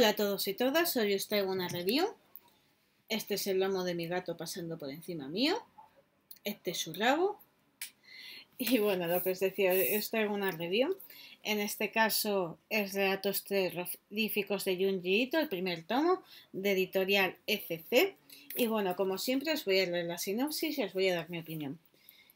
Hola a todos y todas, hoy os traigo una review. Este es el lomo de mi gato pasando por encima mío. Este es su rabo. Y bueno, lo que os decía, os traigo una review. En este caso es de datos Terroríficos de Junji el primer tomo, de editorial FC. E y bueno, como siempre os voy a leer la sinopsis y os voy a dar mi opinión.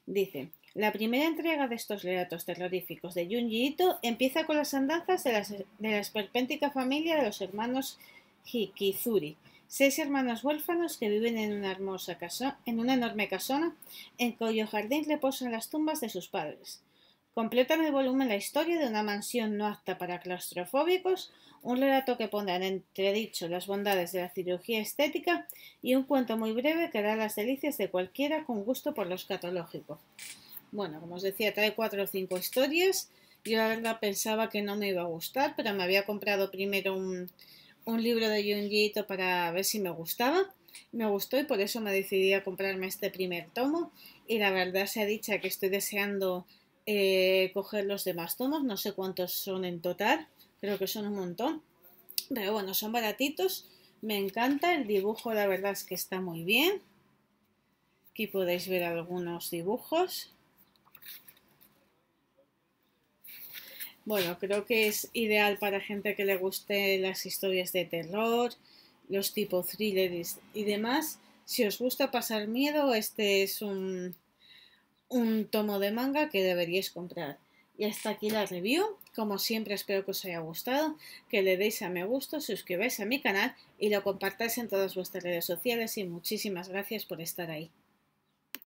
Dice, la primera entrega de estos relatos terroríficos de Junji Ito empieza con las andanzas de, la esperpéntica familia de los hermanos Hikizuri, seis hermanos huérfanos que viven en una hermosa en una enorme casona, en cuyo jardín reposan las tumbas de sus padres. Completan el volumen la historia de una mansión no apta para claustrofóbicos, un relato que pondrá en entredicho las bondades de la cirugía estética y un cuento muy breve que hará las delicias de cualquiera con gusto por lo escatológico. Bueno, como os decía, trae cuatro o cinco historias. Yo la verdad pensaba que no me iba a gustar, pero me había comprado primero un, libro de Junjiito para ver si me gustaba. Me gustó y por eso me decidí a comprarme este primer tomo. Y la verdad se ha dicho que estoy deseando eh, coger los demás tomos. No sé cuántos son en total, creo que son un montón. Pero bueno, son baratitos. Me encanta. El dibujo la verdad es que está muy bien. Aquí podéis ver algunos dibujos. Bueno, creo que es ideal para gente que le guste las historias de terror, los tipo thrillers y demás. Si os gusta pasar miedo, este es un, un tomo de manga que deberíais comprar. Y hasta aquí la review. Como siempre, espero que os haya gustado, que le deis a me gusto, suscribáis a mi canal y lo compartáis en todas vuestras redes sociales. Y muchísimas gracias por estar ahí.